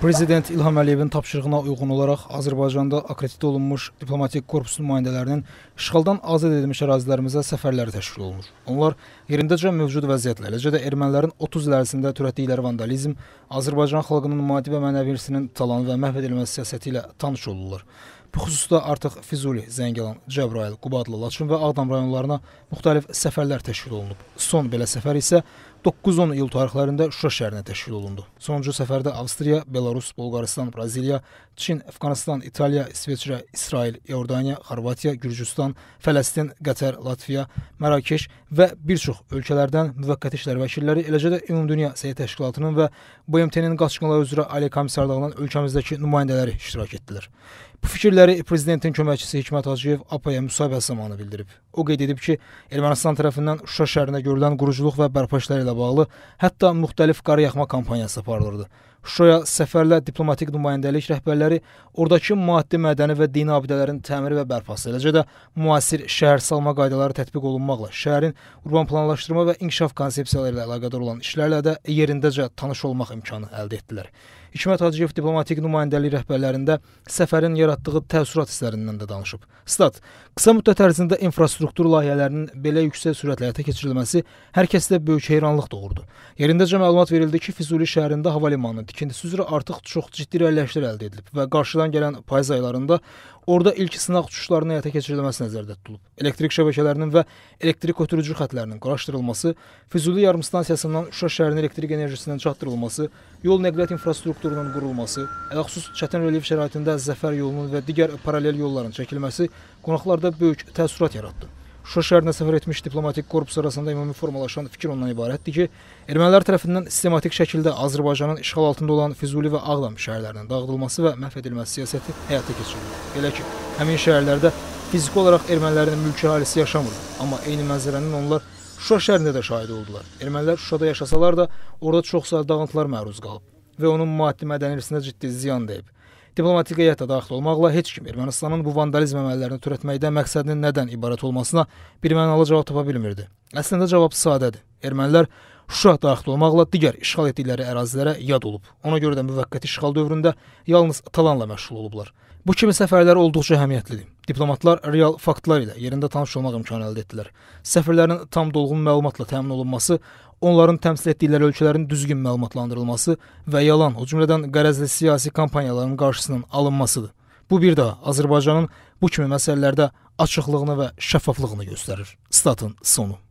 Prezident İlham Əliyevin tapşırığına uyğun olaraq Azərbaycanda akreditə olunmuş diplomatik korpus nümayəndələrinin işğaldan azad edilmiş ərazilərimizə səfərləri təşkil olunur. Onlar yerindəcə mövcud vəziyyətlə, eləcə də ermənilərin 30 il ərzində törətdikləri vandalizm, Azərbaycan xalqının maddi və mənəvi irsinin talanı və məhv edilməsi siyasəti ilə tanış olurlar. Bu xüsusda artıq Füzuli, Zəngilan, Cəbrayıl, Qubadlı, Laçın və Ağdam rayonlarına müxtəlif səfərlər təşkil olunub. Son belə səfər isə 9-10 iyul tarixlərində Şuşa şəhərinə təşkil olundu. Sonuncu səfərdə Avstriya, Belarus, Bolqaristan, Braziliya, Çin, Əfqanistan, İtaliya, İsveçrə, İsrail, Yordaniya, Xorvatiya, Gürcüstan, Fələstin, Qətər, Latviya, Mərakeş və bir çox ölkələrdən müvəqqəti işlər vəkilləri, eləcə də Ümumdünya Səyahət Təşkilatının və BMT-nin qaçqınlar üzrə Ali Komissarlığının ölkəmizdəki nümayəndələri iştirak etdilər. Bu fikirləri prezidentin köməkçisi Hikmət Hacıyev APAya müsahibəsi zamanı bildirib. O qeyd edib ki, Ermənistan tərəfindən Şuşa şəhərində görülən quruculuq və bərpa işləri ilə bağlı hətta müxtəlif qar yaxma kampaniyası aparılırdı. Şoya səfərlə diplomatik nümayəndəlik rəhbərləri ordakı maddi, mədəni və dini abidələrin təmiri və bərpası, eləcə də müasir şəhər salma qaydaları tətbiq olunmaqla şəhərin urban planlaşdırma və inkişaf konsepsiyaları ilə əlaqədar olan işlərlə də yerindəcə tanış olmaq imkanı əldə etdilər. Hikmət Hacıyev diplomatik nümayəndəlik rəhbərlərində səfərin yaratdığı təəssürat hisslərindən də danışıb. Stat: Qısa müddət ərzində infrastruktur layihələrinin belə yüksək sürətlə həyata keçirilməsi hər kəsdə böyük heyranlıq doğurdu. Yerindəcə məlumat verildi ki, Füzuli şəhərində hava limanı tikintisi üzrə artıq çox ciddi irəliləyişlər əldə edilib və qarşıdan gələn payız aylarında orada ilk sınaq uçuşlarının həyata keçirilməsi nəzərdə tutulub. Elektrik şəbəkələrinin və elektrik ötürücü xətlərinin quraşdırılması, Füzuli yarımstansiyasından Şuşa şəhərinin elektrik enerjisinin çatdırılması, yol nəqliyyat infrastrukturunun strukturunun qurulması, əxsus çətin relief şəraitində zəfər yolunun və digər paralel yolların çəkilməsi qonaqlarda böyük təəssürat yaratdı. Şuşa şəhərinə səfər etmiş diplomatik korpus arasında ümumi formalaşan fikir ondan ibarətdir ki, ermənilər tərəfindən sistematik şəkildə Azərbaycanın işğal altında olan Füzuli və Ağdam şəhərlərinin dağıdılması və məhv edilməsi siyasəti həyata keçirilir. Belə ki, həmin şəhərlərdə fiziki olaraq ermənilərin mülki əhalisi yaşamır, amma eyni mənzərənin onlar Şuşa şəhərində də şahid oldular. Ermənilər Şuşada yaşasalar da, orada çox sayda dağıntılar məruz qalıb və onun maddi mədəniyyətinə ciddi ziyan dəyib. Diplomatik heyətə daxil olmaqla heç kim Ermənistanın bu vandalizm əməllərini törətməkdə məqsədinin nədən ibarət olmasına birmənalı cavab tapa bilmirdi. Əslində cavab sadədir. Ermənilər Şuşa daxil olmaqla digər işğal etdikləri ərazilərə yad olub. Ona görə də müvəqqəti işğal dövründə yalnız talanla məşğul olublar. Bu kimi səfərlər olduqca əhəmiyyətlidir. Diplomatlar real faktlar ilə yerində tanış olmaq imkanı əldə etdilər. Səfirlərin tam dolğun məlumatla təmin olunması, onların təmsil etdikləri ölkələrin düzgün məlumatlandırılması və yalan, o cümlədən qərəzli siyasi kampaniyaların qarşısının alınmasıdır. Bu bir daha Azərbaycanın bu kimi məsələlərdə açıqlığını və şəffaflığını göstərir. Statın sonu.